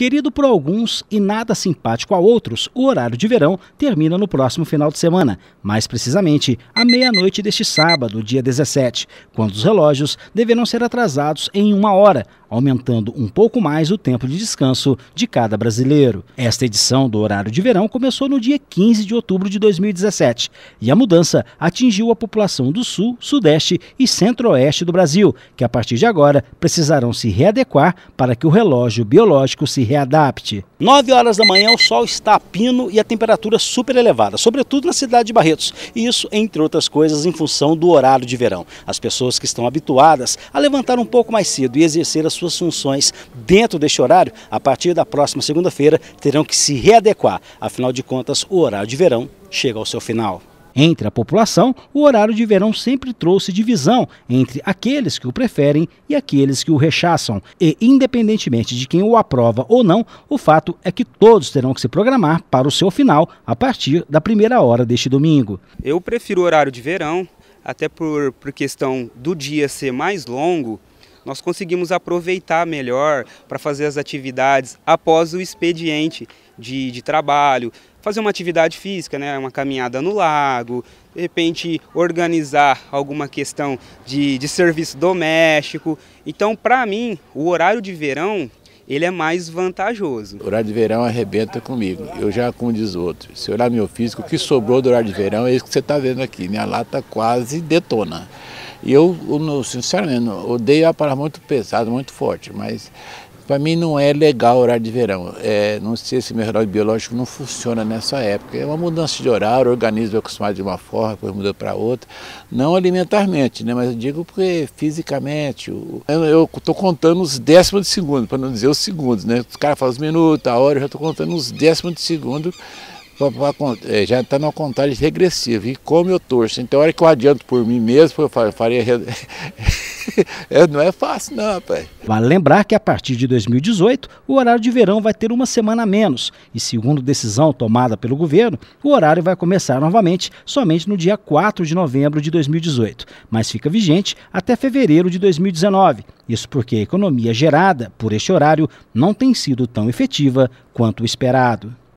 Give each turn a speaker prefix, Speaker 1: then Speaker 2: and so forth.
Speaker 1: Querido por alguns e nada simpático a outros, o horário de verão termina no próximo final de semana, mais precisamente à meia-noite deste sábado, dia 17, quando os relógios deverão ser atrasados em uma hora aumentando um pouco mais o tempo de descanso de cada brasileiro. Esta edição do horário de verão começou no dia 15 de outubro de 2017 e a mudança atingiu a população do Sul, Sudeste e Centro-Oeste do Brasil, que a partir de agora precisarão se readequar para que o relógio biológico se readapte. 9 horas da manhã o sol está a pino e a temperatura super elevada, sobretudo na cidade de Barretos, e isso entre outras coisas em função do horário de verão. As pessoas que estão habituadas a levantar um pouco mais cedo e exercer a sua suas funções dentro deste horário, a partir da próxima segunda-feira terão que se readequar. Afinal de contas, o horário de verão chega ao seu final. Entre a população, o horário de verão sempre trouxe divisão entre aqueles que o preferem e aqueles que o rechaçam. E, independentemente de quem o aprova ou não, o fato é que todos terão que se programar para o seu final a partir da primeira hora deste domingo.
Speaker 2: Eu prefiro o horário de verão, até por, por questão do dia ser mais longo nós conseguimos aproveitar melhor para fazer as atividades após o expediente de, de trabalho, fazer uma atividade física, né, uma caminhada no lago, de repente organizar alguma questão de, de serviço doméstico. Então, para mim, o horário de verão ele é mais
Speaker 3: vantajoso. O horário de verão arrebenta comigo, eu já como diz outros. Se olhar meu físico, o que sobrou do horário de verão é isso que você está vendo aqui, minha lata quase detona. E eu, sinceramente, odeio a palavra muito pesada, muito forte, mas para mim não é legal o horário de verão. É, não sei se meu horário biológico não funciona nessa época. É uma mudança de horário, o organismo é acostumado de uma forma, depois muda para outra. Não alimentarmente, né? mas eu digo porque fisicamente. Eu estou contando os décimos de segundo, para não dizer os segundos. Né? Os caras falam os minutos, a hora, eu já estou contando os décimos de segundo é, já está numa contagem regressiva. E como eu torço. Então, a hora que eu adianto por mim mesmo, eu faria. não é fácil, não, rapaz.
Speaker 1: Vale lembrar que a partir de 2018, o horário de verão vai ter uma semana a menos. E segundo decisão tomada pelo governo, o horário vai começar novamente somente no dia 4 de novembro de 2018, mas fica vigente até fevereiro de 2019. Isso porque a economia gerada por este horário não tem sido tão
Speaker 3: efetiva quanto o esperado.